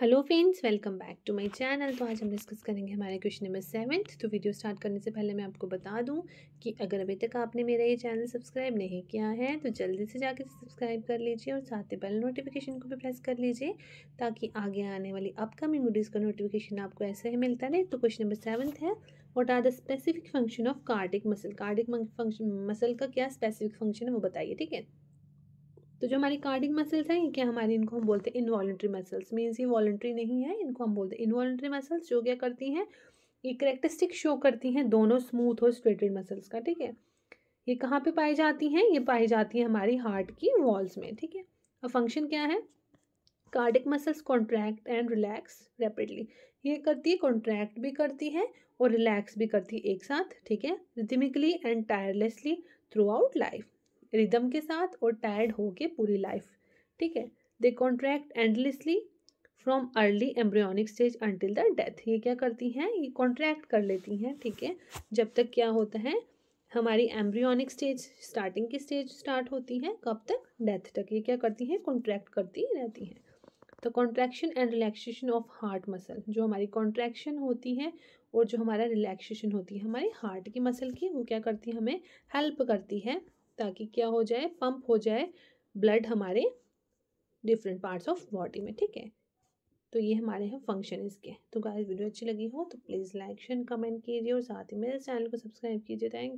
hello friends welcome back to my channel तो आज हम डिस्कस करेंगे हमारे क्वेश्चन नंबर सेवन्थ तो वीडियो स्टार्ट करने से पहले मैं आपको बता दूं कि अगर अभी तक आपने मेरा ये चैनल सब्सक्राइब नहीं किया है तो जल्दी से जाके सब्सक्राइब कर लीजिए और साथ ही बेल नोटिफिकेशन को भी प्रेस कर लीजिए ताकि आगे आने वाली अपकमिंग वीडियोज़ का नोटिफिकेशन आपको ऐसे ही मिलता रहे तो क्वेश्चन नंबर सेवन्थ है what are the specific function of cardiac muscle cardiac function muscle का क्या स्पेसिफिक फंक्शन है वो बताइए ठीक है तो जो हमारी कार्डिक मसल्स हैं ये क्या हमारी इनको हम बोलते हैं इन्वॉल्ट्री मसल्स मीन्स ये वॉल्ट्री नहीं है इनको हम बोलते हैं इन्वॉल्ट्री मसल्स जो क्या करती हैं ये करेक्टरिस्टिक शो करती हैं दोनों स्मूथ और स्ट्रेटेड मसल्स का ठीक है ये कहाँ पे पाई जाती हैं ये पाई जाती हैं हमारी हार्ट की वॉल्स में ठीक है और फंक्शन क्या है cardiac muscles contract and relax rapidly ये करती है कॉन्ट्रैक्ट भी करती है और रिलैक्स भी करती है एक साथ ठीक है rhythmically and tirelessly throughout life rhythm के साथ और टायर्ड होके पूरी लाइफ ठीक है they contract endlessly from early embryonic stage until the death ये क्या करती हैं ये कॉन्ट्रैक्ट कर लेती हैं ठीक है जब तक क्या होता है हमारी एम्ब्रियोनिक स्टेज स्टार्टिंग की स्टेज स्टार्ट होती है कब तक डेथ तक ये क्या करती हैं कॉन्ट्रैक्ट करती रहती हैं तो contraction and relaxation of heart muscle जो हमारी कॉन्ट्रैक्शन होती है और जो हमारा रिलैक्सेशन होती है हमारे हार्ट की मसल की वो क्या करती है हमें हेल्प करती है ताकि क्या हो जाए पंप हो जाए ब्लड हमारे डिफरेंट पार्ट्स ऑफ बॉडी में ठीक है तो ये हमारे हैं फंक्शन इसके तो गाइस वीडियो अच्छी लगी हो तो प्लीज़ लाइक शेयर कमेंट कीजिए और साथ ही मेरे चैनल को सब्सक्राइब कीजिए थैंक